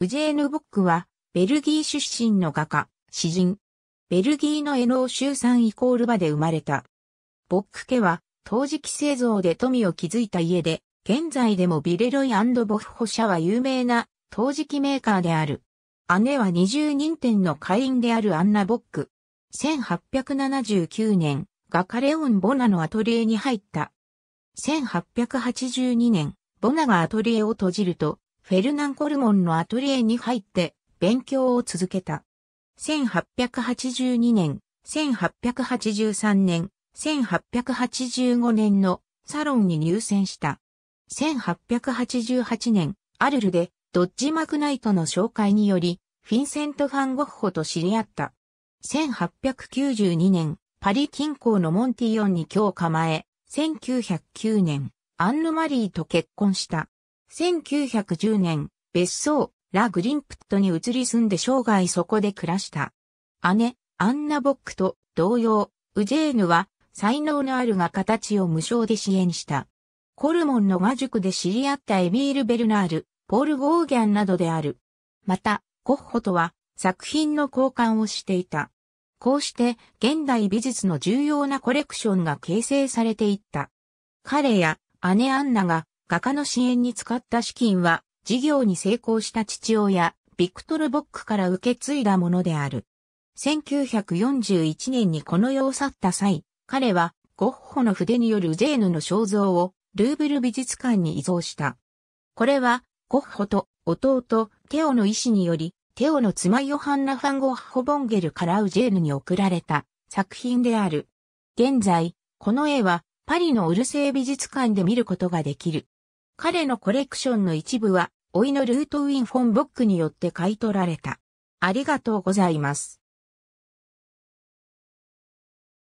ウジェーヌ・ボックは、ベルギー出身の画家、詩人。ベルギーのエノー州産イコール場で生まれた。ボック家は、陶磁器製造で富を築いた家で、現在でもビレロイボフホ社は有名な陶磁器メーカーである。姉は二重人店の会員であるアンナ・ボック。1879年、画家レオン・ボナのアトリエに入った。1882年、ボナがアトリエを閉じると、フェルナン・コルモンのアトリエに入って勉強を続けた。1882年、1883年、1885年のサロンに入選した。1888年、アルルでドッジ・マクナイトの紹介により、フィンセント・ファン・ゴッホと知り合った。1892年、パリ近郊のモンティオンに今日構え、1909年、アンヌ・マリーと結婚した。1910年、別荘、ラ・グリンプットに移り住んで生涯そこで暮らした。姉、アンナ・ボックと同様、ウジェーヌは才能のあるが形を無償で支援した。コルモンの画塾で知り合ったエミール・ベルナール、ポール・ゴーギャンなどである。また、ゴッホとは作品の交換をしていた。こうして現代美術の重要なコレクションが形成されていった。彼や姉アンナが画家の支援に使った資金は、事業に成功した父親、ビクトル・ボックから受け継いだものである。1941年にこの世を去った際、彼は、ゴッホの筆によるジェーヌの肖像を、ルーブル美術館に移送した。これは、ゴッホと弟、テオの意志により、テオの妻ヨハンナ・ファン・ゴッホ・ボンゲル・からウジェーヌに贈られた作品である。現在、この絵は、パリのオルセイ美術館で見ることができる。彼のコレクションの一部は、老いのルートウィン・フォン・ボックによって買い取られた。ありがとうございます。